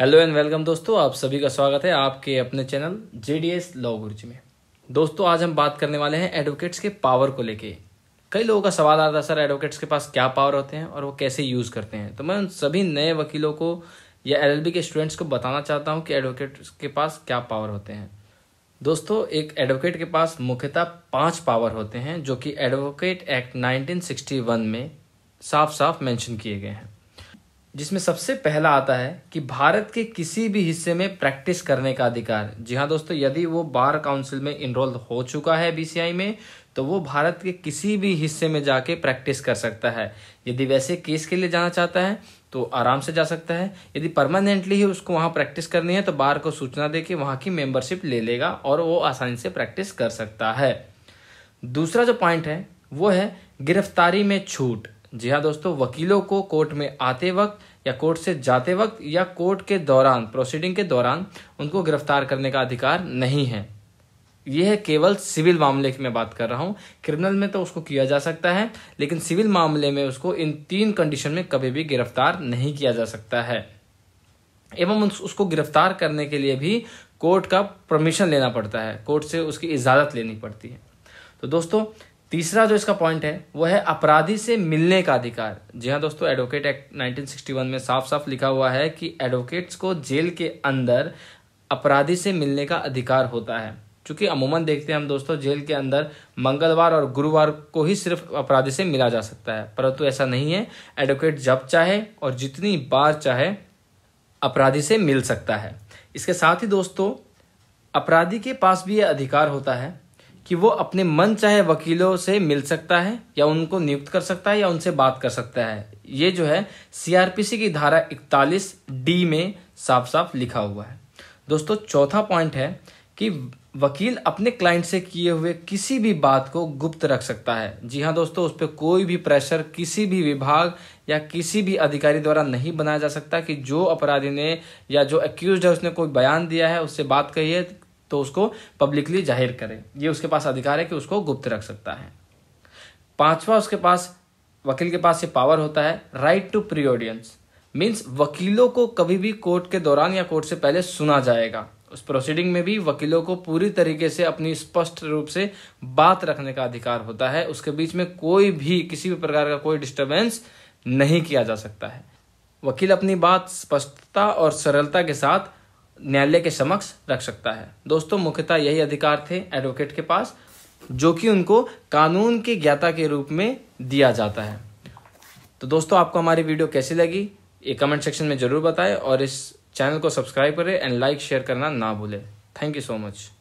hello and welcome दोस्तों आप सभी का स्वागत है आपके अपने channel J D S law gurus में दोस्तों आज हम बात करने वाले हैं एडवोकेट्स के पावर को लेके कई लोगों का सवाल आता है सर एडवोकेट्स के पास क्या पावर होते हैं और वो कैसे यूज़ करते हैं तो मैं उन सभी नए वकीलों को या एल के स्टूडेंट्स को बताना चाहता हूँ कि एडवोकेट्स के पास क्या पावर होते हैं दोस्तों एक एडवोकेट के पास मुख्यतः पाँच पावर होते हैं जो कि एडवोकेट एक्ट 1961 में साफ साफ मेंशन किए गए हैं जिसमें सबसे पहला आता है कि भारत के किसी भी हिस्से में प्रैक्टिस करने का अधिकार जी हाँ दोस्तों यदि वो बार काउंसिल में इनरोल हो चुका है बीसीआई में तो वो भारत के किसी भी हिस्से में जाके प्रैक्टिस कर सकता है यदि वैसे केस के लिए जाना चाहता है तो आराम से जा सकता है यदि परमानेंटली ही उसको वहां प्रैक्टिस करनी है तो बार को सूचना दे के वहां की मेंबरशिप ले लेगा और वो आसानी से प्रैक्टिस कर सकता है दूसरा जो पॉइंट है वो है गिरफ्तारी में छूट जी हाँ दोस्तों वकीलों को कोर्ट में आते वक्त या कोर्ट से जाते वक्त या कोर्ट के दौरान प्रोसीडिंग के दौरान उनको गिरफ्तार करने का अधिकार नहीं है यह है केवल सिविल मामले की मैं बात कर रहा हूं क्रिमिनल में तो उसको किया जा सकता है लेकिन सिविल मामले में उसको इन तीन कंडीशन में कभी भी गिरफ्तार नहीं किया जा सकता है एवं उसको गिरफ्तार करने के लिए भी कोर्ट का परमिशन लेना पड़ता है कोर्ट से उसकी इजाज़त लेनी पड़ती है तो दोस्तों तीसरा जो इसका पॉइंट है वो है अपराधी से मिलने का अधिकार जी हाँ दोस्तों एडवोकेट एक्ट 1961 में साफ साफ लिखा हुआ है कि एडवोकेट्स को जेल के अंदर अपराधी से मिलने का अधिकार होता है चूंकि अमूमन देखते हैं हम दोस्तों जेल के अंदर मंगलवार और गुरुवार को ही सिर्फ अपराधी से मिला जा सकता है परंतु ऐसा नहीं है एडवोकेट जब चाहे और जितनी बार चाहे अपराधी से मिल सकता है इसके साथ ही दोस्तों अपराधी के पास भी यह अधिकार होता है कि वो अपने मन चाहे वकीलों से मिल सकता है या उनको नियुक्त कर सकता है या उनसे बात कर सकता है ये जो है सीआरपीसी की धारा 41 डी में साफ साफ लिखा हुआ है दोस्तों चौथा पॉइंट है कि वकील अपने क्लाइंट से किए हुए किसी भी बात को गुप्त रख सकता है जी हाँ दोस्तों उस पर कोई भी प्रेशर किसी भी विभाग या किसी भी अधिकारी द्वारा नहीं बनाया जा सकता कि जो अपराधी ने या जो एक्यूज है उसने कोई बयान दिया है उससे बात कही है तो उसको पब्लिकली जाहिर करे ये उसके पास अधिकार है कि उसको गुप्त रख सकता है पांचवा उसके पास वकील के पास ये पावर होता है right to pre audience means वकीलों को कभी भी कोर्ट के दौरान या कोर्ट से पहले सुना जाएगा उस प्रोसीडिंग में भी वकीलों को पूरी तरीके से अपनी स्पष्ट रूप से बात रखने का अधिकार होता है उसके बीच में कोई भी किसी भी प्रकार का कोई डिस्टर्बेंस नहीं किया जा सकता है वकील अपनी बात स्पष्टता और सरलता के साथ न्यायालय के समक्ष रख सकता है दोस्तों मुख्यतः यही अधिकार थे एडवोकेट के पास जो कि उनको कानून के ज्ञाता के रूप में दिया जाता है तो दोस्तों आपको हमारी वीडियो कैसी लगी ये कमेंट सेक्शन में ज़रूर बताएं और इस चैनल को सब्सक्राइब करें एंड लाइक शेयर करना ना भूलें थैंक यू सो मच